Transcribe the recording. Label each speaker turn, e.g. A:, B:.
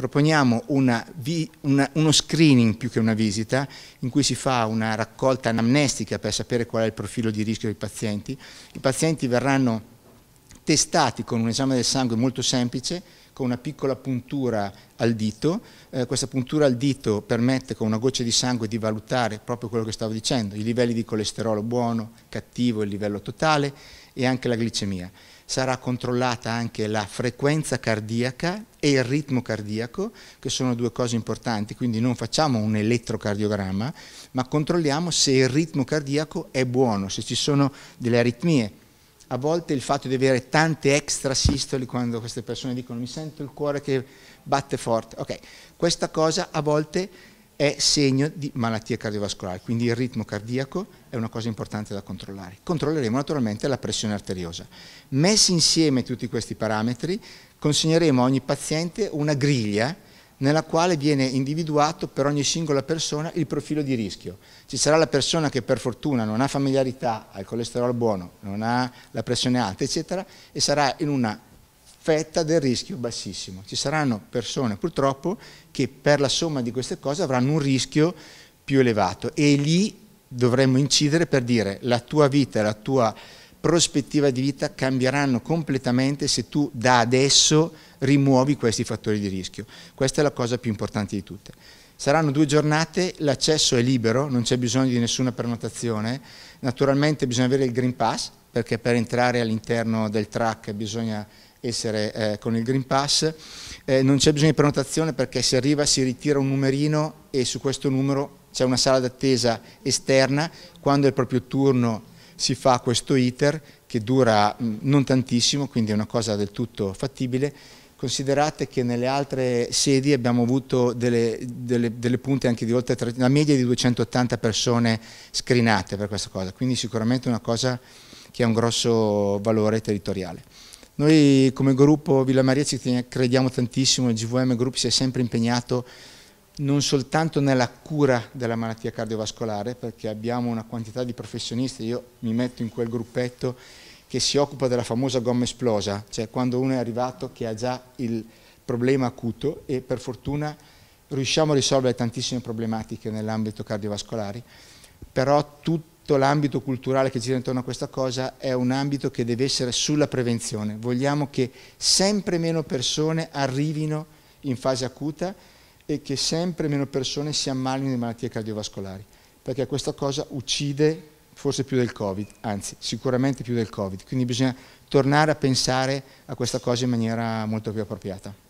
A: proponiamo una, una, uno screening più che una visita in cui si fa una raccolta anamnestica per sapere qual è il profilo di rischio dei pazienti. I pazienti verranno testati con un esame del sangue molto semplice, con una piccola puntura al dito. Eh, questa puntura al dito permette con una goccia di sangue di valutare proprio quello che stavo dicendo, i livelli di colesterolo buono, cattivo, il livello totale e anche la glicemia sarà controllata anche la frequenza cardiaca e il ritmo cardiaco, che sono due cose importanti, quindi non facciamo un elettrocardiogramma, ma controlliamo se il ritmo cardiaco è buono, se ci sono delle aritmie. A volte il fatto di avere tante extra extrasistoli, quando queste persone dicono mi sento il cuore che batte forte, ok, questa cosa a volte è segno di malattia cardiovascolare, quindi il ritmo cardiaco è una cosa importante da controllare. Controlleremo naturalmente la pressione arteriosa. Messi insieme tutti questi parametri, consegneremo a ogni paziente una griglia nella quale viene individuato per ogni singola persona il profilo di rischio. Ci sarà la persona che per fortuna non ha familiarità, ha il colesterolo buono, non ha la pressione alta, eccetera, e sarà in una fetta del rischio bassissimo. Ci saranno persone purtroppo che per la somma di queste cose avranno un rischio più elevato e lì dovremmo incidere per dire la tua vita, la tua prospettiva di vita cambieranno completamente se tu da adesso rimuovi questi fattori di rischio. Questa è la cosa più importante di tutte. Saranno due giornate, l'accesso è libero, non c'è bisogno di nessuna prenotazione, naturalmente bisogna avere il Green Pass, perché per entrare all'interno del track bisogna essere eh, con il Green Pass, eh, non c'è bisogno di prenotazione perché si arriva, si ritira un numerino e su questo numero c'è una sala d'attesa esterna, quando è il proprio turno si fa questo iter che dura mh, non tantissimo, quindi è una cosa del tutto fattibile, considerate che nelle altre sedi abbiamo avuto delle, delle, delle punte anche di oltre, la media di 280 persone screenate per questa cosa, quindi sicuramente una cosa che ha un grosso valore territoriale. Noi come gruppo Villa Maria ci crediamo tantissimo, il GVM Group si è sempre impegnato non soltanto nella cura della malattia cardiovascolare, perché abbiamo una quantità di professionisti, io mi metto in quel gruppetto che si occupa della famosa gomma esplosa, cioè quando uno è arrivato che ha già il problema acuto e per fortuna riusciamo a risolvere tantissime problematiche nell'ambito cardiovascolare, però tutti tutto l'ambito culturale che gira intorno a questa cosa è un ambito che deve essere sulla prevenzione. Vogliamo che sempre meno persone arrivino in fase acuta e che sempre meno persone si ammalino di malattie cardiovascolari, perché questa cosa uccide forse più del Covid, anzi sicuramente più del Covid, quindi bisogna tornare a pensare a questa cosa in maniera molto più appropriata.